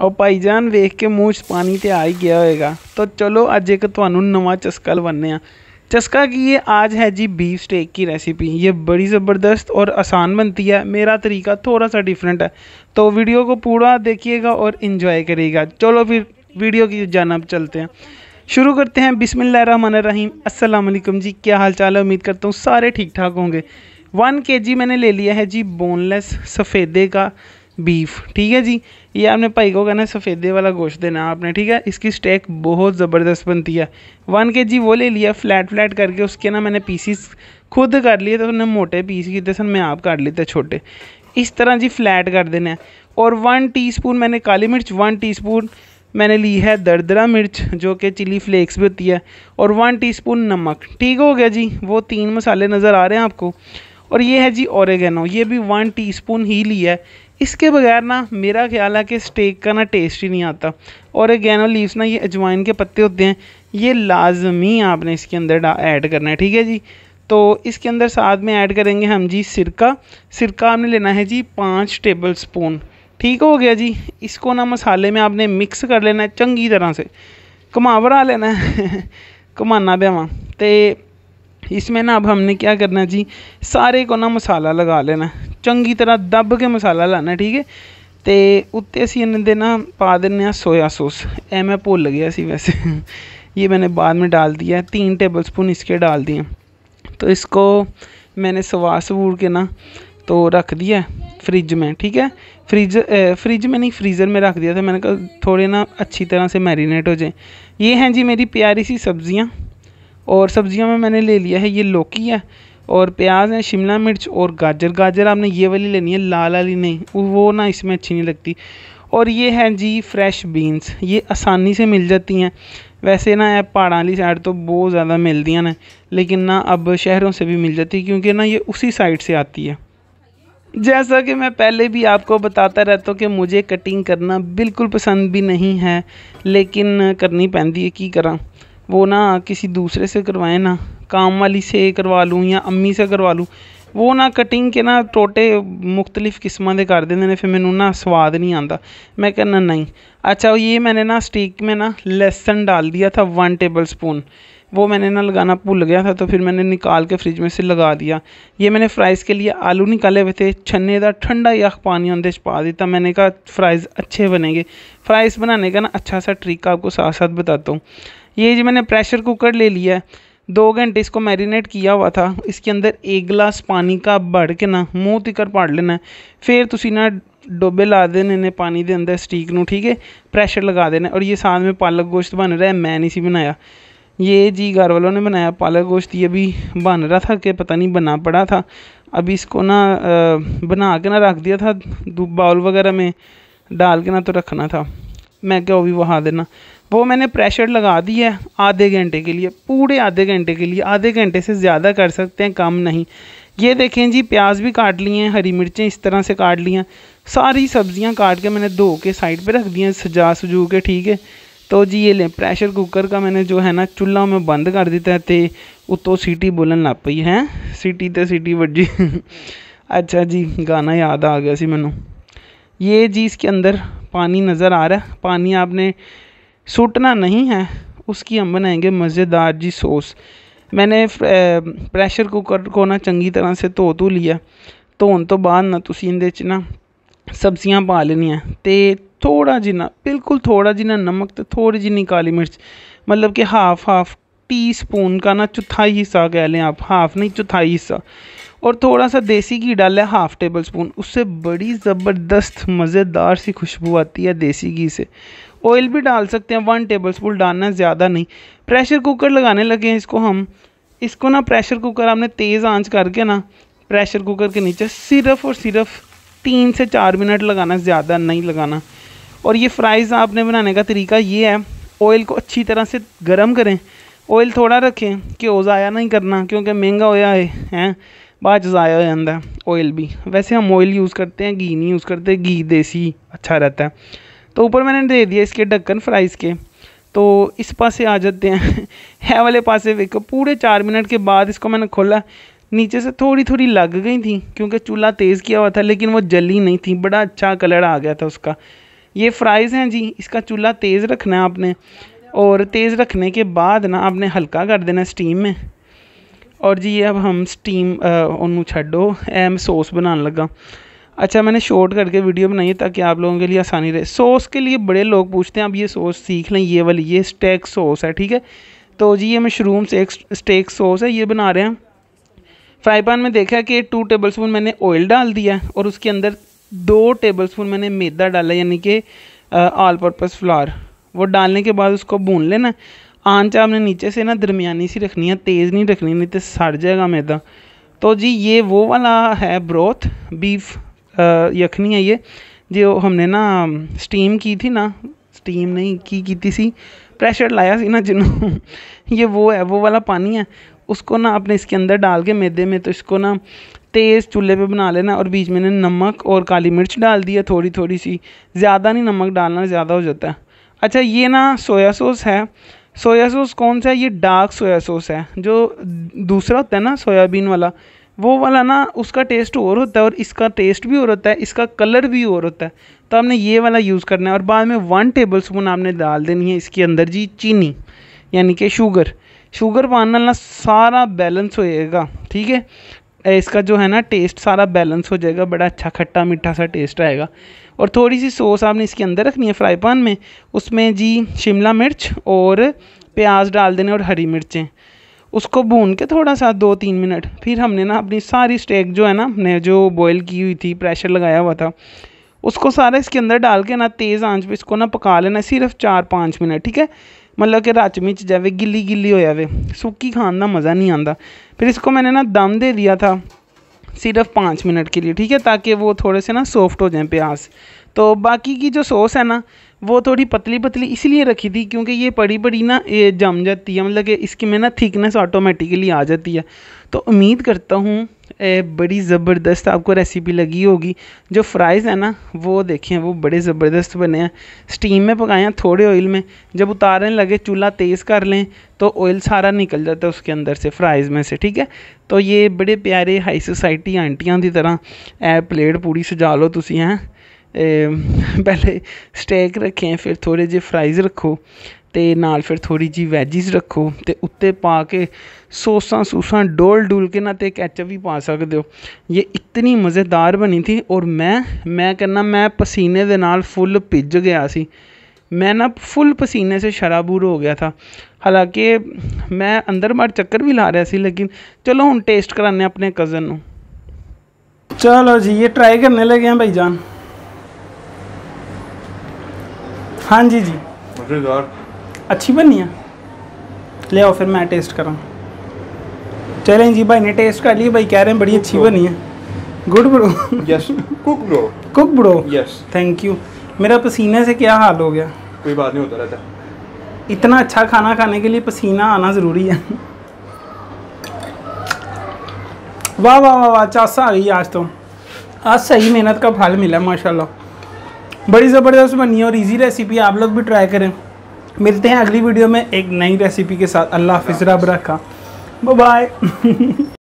और भाईजान वेख के ਮੂੰਹ 'ਚ पानी तो आ ही गया होगा तो चलो अज एक ਤੁਹਾਨੂੰ नवा चस्का ਲਵਾਨੇ चस्का की ये आज है जी बीफ स्टेक की रेसिपी ये बड़ी ज़बरदस्त और आसान बनती है मेरा तरीका थोड़ा सा डिफरेंट है तो वीडियो को पूरा देखिएगा और इन्जॉय करिएगा चलो फिर वीडियो की जानब चलते हैं शुरू करते हैं बिसमिल्ल रहीम अस्सलाम वालेकुम जी क्या हाल चाल है उम्मीद करता हूँ सारे ठीक ठाक होंगे वन के जी मैंने ले लिया है जी बोनलेस सफ़ेदे का बीफ ठीक है जी ये आपने भाई को कहना सफ़ेदे वाला गोश्त देना आपने ठीक है इसकी स्टेक बहुत ज़बरदस्त बनती है वन के जी वो ले लिया फ्लैट फ्लैट करके उसके ना मैंने पीसीस खुद कर लिए तो उन्हें मोटे पीस किए सन मैं आप काट लेते छोटे इस तरह जी फ्लैट कर देना है और वन स्पून मैंने काली मिर्च वन स्पून मैंने ली है दरदरा मिर्च जो कि चिली फ्लेक्स भी होती है और वन स्पून नमक ठीक हो गया जी वो तीन मसाले नज़र आ रहे हैं आपको और ये है जी औरगेनो ये भी वन टीस्पून ही लिया है इसके बगैर ना मेरा ख्याल है कि स्टेक का ना टेस्ट ही नहीं आता और गैनो लीव्स ना ये अजवाइन के पत्ते होते हैं ये लाजमी आपने इसके अंदर ऐड करना है ठीक है जी तो इसके अंदर साथ में ऐड करेंगे हम जी सिरका सिरका आपने लेना है जी पाँच टेबल स्पून ठीक हो गया जी इसको ना मसाले में आपने मिक्स कर लेना है चंगी तरह से घुमावरा लेना है घुमाना पेवा तो इसमें ना अब हमने क्या करना है जी सारे को ना मसाला लगा लेना है चंकी तरह दब के मसाला लाना ठीक है तो उत्ते असी इन्हें ਦੇ पा दें सोया सोस ए मैं भुल गया सी वैसे ये मैंने बाद में डाल दिया है तीन टेबल स्पून इसके डाल दिए तो इसको मैंने सवा सवूर के ना तो रख दिया है फ्रिज में ठीक है फ्रिज ए, फ्रिज में नहीं फ्रीज़र में रख दिया था मैंने कहा थोड़े ना अच्छी तरह से मैरिनेट हो जाए ये हैं जी मेरी प्यारी सी सब्ज़ियाँ और सब्ज़ियों में मैंने ले लिया है ये लौकी है और प्याज है शिमला मिर्च और गाजर गाजर आपने ये वाली लेनी है लाल वाली नहीं वो ना इसमें अच्छी नहीं लगती और ये है जी फ्रेश बीन्स ये आसानी से मिल जाती हैं वैसे ना ये पहाड़ा वाली साइड तो बहुत ज़्यादा मिलती हैं लेकिन ना अब शहरों से भी मिल जाती है क्योंकि ना ये उसी साइड से आती है जैसा कि मैं पहले भी आपको बताता रहता हूँ कि मुझे कटिंग करना बिल्कुल पसंद भी नहीं है लेकिन करनी पैंती है की करा वो ना किसी दूसरे से करवाएं ना काम वाली से करवा लूँ या अम्मी से करवा लूँ वो ना कटिंग के ना टोटे मुख्तलिफ किस्म के कर देते फिर मैं ना स्वाद नहीं आता मैं कहना नहीं अच्छा ये मैंने ना स्टीक में ना लहसन डाल दिया था वन टेबल स्पून वो मैंने ना लगाना भूल गया था तो फिर मैंने निकाल के फ्रिज में से लगा दिया ये मैंने फ्राइज़ के लिए आलू निकाले हुए थे छन्ने का ठंडा यख पानी उनके पा देता मैंने कहा फ्राइज़ अच्छे बनेंगे फ्राइज़ बनाने का ना अच्छा सा ट्रिक आपको साथ साथ बताता हूँ ये जी मैंने प्रेशर कुकर ले लिया है दो घंटे इसको मैरिनेट किया हुआ था इसके अंदर एक गिलास पानी का भर के ना तिकर पाड़ लेना है फिर तुम ना डोबे ला देने ने पानी के अंदर स्टीक न ठीक है प्रेशर लगा देना और ये साथ में पालक गोश्त बन रहा है मैं नहीं सी बनाया ये जी घर वालों ने बनाया पालक गोश्त ये भी बन रहा था कि पता नहीं बना पड़ा था अभी इसको ना बना के ना रख दिया था बाउल वगैरह में डाल के ना तो रखना था मैं क्या भी बहा देना वो मैंने प्रेशर लगा दी है आधे घंटे के लिए पूरे आधे घंटे के लिए आधे घंटे से ज़्यादा कर सकते हैं कम नहीं ये देखें जी प्याज भी काट लिए हैं हरी मिर्चें इस तरह से काट ली हैं सारी सब्जियां काट के मैंने धो के साइड पे रख दी हैं सजा सजू के ठीक है तो जी ये लें प्रेशर कुकर का मैंने जो है ना चूल्हा में बंद कर दिता है तो उत्तों सीटी बोलन लग पी है सीटी तो सीटी वजी अच्छा जी गाना याद आ गया सी मैनू ये जी इसके अंदर पानी नज़र आ रहा है पानी आपने सूटना नहीं है उसकी हम बनाएंगे मज़ेदार जी सॉस मैंने प्रेशर कुकर को ना चंगी तरह से धो धो लिया धोन ਧੋਣ तो ਬਾਅਦ ना ਤੁਸੀਂ ਇਹਦੇ 'ਚ ਨਾ ਸਬਜ਼ੀਆਂ ਪਾ ਲੈਣੀਆਂ ਤੇ ਥੋੜਾ ਜਿਹਾ ਬਿਲਕੁਲ ਥੋੜਾ ਜਿਹਾ ਨਮਕ ਤੇ ਥੋੜੀ काली मिर्च मतलब कि हाफ हाफ टी स्पून का ना चौथाई हिस्सा कह लें आप हाफ नहीं चौथाई हिस्सा और थोड़ा सा देसी घी डाला है हाफ़ टेबल स्पून उससे बड़ी ज़बरदस्त मज़ेदार सी खुशबू आती है देसी घी से ऑयल भी डाल सकते हैं वन टेबल स्पून डालना ज़्यादा नहीं प्रेशर कुकर लगाने लगे हैं इसको हम इसको ना प्रेशर कुकर आपने तेज़ आंच करके ना प्रेशर कुकर के नीचे सिर्फ और सिर्फ तीन से चार मिनट लगाना ज़्यादा नहीं लगाना और ये फ्राइज़ आपने बनाने का तरीका ये है ऑयल को अच्छी तरह से गर्म करें ऑयल थोड़ा रखें कि ओज़ाया ज़ाया नहीं करना क्योंकि महंगा होया है हैं बाद ज़ाया हो जाता है ऑयल भी वैसे हम ऑयल यूज़ करते हैं घी नहीं यूज़ करते घी देसी अच्छा रहता है तो ऊपर मैंने दे दिया इसके ढक्कन फ्राइज़ के तो इस पासे आ जाते हैं है वाले पासे देखो पूरे चार मिनट के बाद इसको मैंने खोला नीचे से थोड़ी थोड़ी लग गई थी क्योंकि चूल्हा तेज़ किया हुआ था लेकिन वो जली नहीं थी बड़ा अच्छा कलर आ गया था उसका ये फ्राइज़ हैं जी इसका चूल्हा तेज़ रखना है आपने और तेज़ रखने के बाद ना आपने हल्का कर देना स्टीम में और जी अब हम स्टीम ओनू छो एम सॉस बनाने लगा अच्छा मैंने शॉर्ट करके वीडियो बनाई है ताकि आप लोगों के लिए आसानी रहे सॉस के लिए बड़े लोग पूछते हैं अब ये सॉस सीख लें ये वाली ये स्टेक सॉस है ठीक है तो जी ये मशरूम से स्टेक सॉस है ये बना रहे हैं फ्राई पैन में देखा कि टू टेबल स्पून मैंने ऑयल डाल दिया और उसके अंदर दो टेबल स्पून मैंने मैदा डाला यानी कि ऑल पर्पज़ फ्लार वो डालने के बाद उसको भून लेना आंच आपने नीचे से ना दरमियानी सी रखनी है तेज़ नहीं रखनी नहीं तो सड़ जाएगा मैदा तो जी ये वो वाला है ब्रोथ बीफ यखनी है ये जो हमने ना स्टीम की थी ना स्टीम नहीं की की थी सी प्रेशर लाया सी ना जिन्हों ये वो है वो वाला पानी है उसको ना अपने इसके अंदर डाल के मैदे में तो इसको ना तेज़ चूल्हे पे बना लेना और बीच में ने नमक और काली मिर्च डाल दी है थोड़ी थोड़ी सी ज़्यादा नहीं नमक डालना ज़्यादा हो जाता है अच्छा ये ना सोया सॉस है सोया सॉस कौन सा है ये डार्क सोया सॉस है जो दूसरा होता है ना सोयाबीन वाला वो वाला ना उसका टेस्ट और होता है और इसका टेस्ट भी और होता है इसका कलर भी और होता है तो आपने ये वाला यूज़ करना है और बाद में वन टेबल स्पून आपने डाल देनी है इसके अंदर जी चीनी यानी कि शुगर शुगर पान ना सारा बैलेंस होएगा ठीक है इसका जो है ना टेस्ट सारा बैलेंस हो जाएगा बड़ा अच्छा खट्टा मीठा सा टेस्ट आएगा और थोड़ी सी सॉस आपने इसके अंदर रखनी है फ्राई पैन में उसमें जी शिमला मिर्च और प्याज डाल देने और हरी मिर्चें उसको भून के थोड़ा सा दो तीन मिनट फिर हमने ना अपनी सारी स्टेक जो है ना हमने जो बॉईल की हुई थी प्रेशर लगाया हुआ था उसको सारा इसके अंदर डाल के ना तेज़ आंच पे इसको ना पका लेना सिर्फ चार पाँच मिनट ठीक है मतलब कि रच मिच जावे गिल्ली गिल्ली हो जाए सूखी खाने का मज़ा नहीं आता फिर इसको मैंने ना दम दे दिया था सिर्फ पाँच मिनट के लिए ठीक है ताकि वो थोड़े से ना सॉफ्ट हो जाए प्याज तो बाकी की जो सॉस है ना वो थोड़ी पतली पतली इसलिए रखी थी क्योंकि ये पड़ी पड़ी ना ये जम जाती है मतलब कि इसकी में ना थिकनेस ऑटोमेटिकली आ जाती है तो उम्मीद करता हूँ बड़ी ज़बरदस्त आपको रेसिपी लगी होगी जो फ्राइज़ है ना वो देखें वो बड़े ज़बरदस्त बने हैं स्टीम में पकाएं थोड़े ऑयल में जब उतारने लगे चूल्हा तेज़ कर लें तो ऑयल सारा निकल जाता है उसके अंदर से फ्राइज़ में से ठीक है तो ये बड़े प्यारे हाई सोसाइटी आंटियाँ की तरह ए प्लेट पूरी सजा लो तुम हैं पहले स्टैक रखें फिर थोड़े जे फ्राइज़ रखो ਤੇ ਨਾਲ ਫਿਰ ਥੋੜੀ ਜੀ ਵੈਜੀਸ ਰੱਖੋ ਤੇ ਉੱਤੇ ਪਾ ਕੇ ਸੋਸਾਂ ਸੂਸਾਂ ਡੋਲ ਡੁਲ ਕੇ ਨਾ ਤੇ ਕੈਚਅਪ ਵੀ ਪਾ ਸਕਦੇ ਹੋ ਇਹ ਇਤਨੀ ਮਜ਼ੇਦਾਰ ਬਣੀ ਥੀ ਔਰ ਮੈਂ ਮੈਂ ਕਹਿੰਨਾ ਮੈਂ ਪਸੀਨੇ ਦੇ ਨਾਲ ਫੁੱਲ ਭਿੱਜ ਗਿਆ ਸੀ ਮੈਂ ਨਾ ਫੁੱਲ ਪਸੀਨੇ ਸੇ ਸ਼ਰਾਬੂਰ ਹੋ ਗਿਆ ਥਾ ਹਾਲਾਂਕਿ ਮੈਂ ਅੰਦਰ ਮਾਰ ਚੱਕਰ ਵੀ ਲਾ ਰਿਹਾ ਸੀ ਲੇਕਿਨ ਚਲੋ ਹੁਣ ਟੇਸਟ ਕਰਾਨੇ ਆਪਣੇ ਕਜ਼ਨ ਨੂੰ ਚਲੋ ਜੀ ਇਹ ਟਰਾਈ ਕਰਨੇ ਲੱਗੇ ਆ ਭਾਈ ਜਾਨ ਹਾਂਜੀ ਜੀ ਮਜ਼ੇਦਾਰ अच्छी बनी है ले आओ फिर मैं टेस्ट कराऊँ चलें जी भाई ने टेस्ट कर लिया भाई कह रहे हैं बड़ी अच्छी बनी है good bro yes cook bro cook bro yes thank you मेरा पसीने से क्या हाल हो गया कोई बात नहीं होता रहता इतना अच्छा खाना खाने के लिए पसीना आना ज़रूरी है वाह वाह वाह वाह चासा आ गई आज तो आज सही मेहनत का फल मिला माशाल्लाह बड़ी ज़बरदस्त बनी है और इजी रेसिपी आप लोग भी ट्राई करें मिलते हैं अगली वीडियो में एक नई रेसिपी के साथ अल्लाह हाफिज़ रब रखा बाय